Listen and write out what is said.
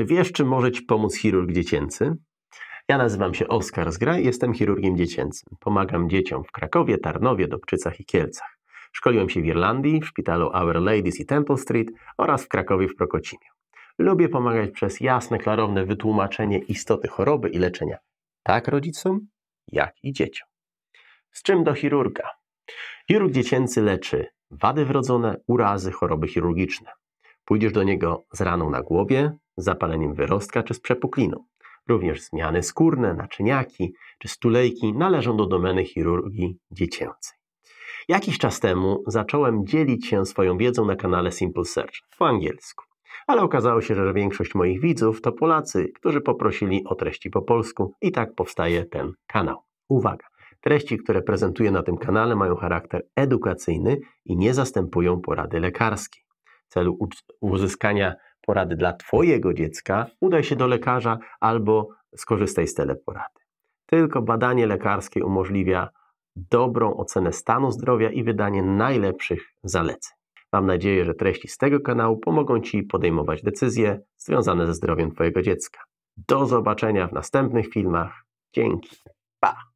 Czy wiesz, czy może Ci pomóc chirurg dziecięcy? Ja nazywam się Oskar Zgra i jestem chirurgiem dziecięcym. Pomagam dzieciom w Krakowie, Tarnowie, Dobczycach i Kielcach. Szkoliłem się w Irlandii, w szpitalu Our Ladies i Temple Street oraz w Krakowie w Prokocimiu. Lubię pomagać przez jasne, klarowne wytłumaczenie istoty choroby i leczenia tak rodzicom, jak i dzieciom. Z czym do chirurga? Chirurg dziecięcy leczy wady wrodzone, urazy, choroby chirurgiczne. Pójdziesz do niego z raną na głowie, zapaleniem wyrostka czy z przepukliną. Również zmiany skórne, naczyniaki czy stulejki należą do domeny chirurgii dziecięcej. Jakiś czas temu zacząłem dzielić się swoją wiedzą na kanale Simple Search po angielsku, ale okazało się, że większość moich widzów to Polacy, którzy poprosili o treści po polsku i tak powstaje ten kanał. Uwaga! Treści, które prezentuję na tym kanale mają charakter edukacyjny i nie zastępują porady lekarskiej. W celu uzyskania porady dla Twojego dziecka, udaj się do lekarza albo skorzystaj z teleporady. Tylko badanie lekarskie umożliwia dobrą ocenę stanu zdrowia i wydanie najlepszych zaleceń. Mam nadzieję, że treści z tego kanału pomogą Ci podejmować decyzje związane ze zdrowiem Twojego dziecka. Do zobaczenia w następnych filmach. Dzięki. Pa!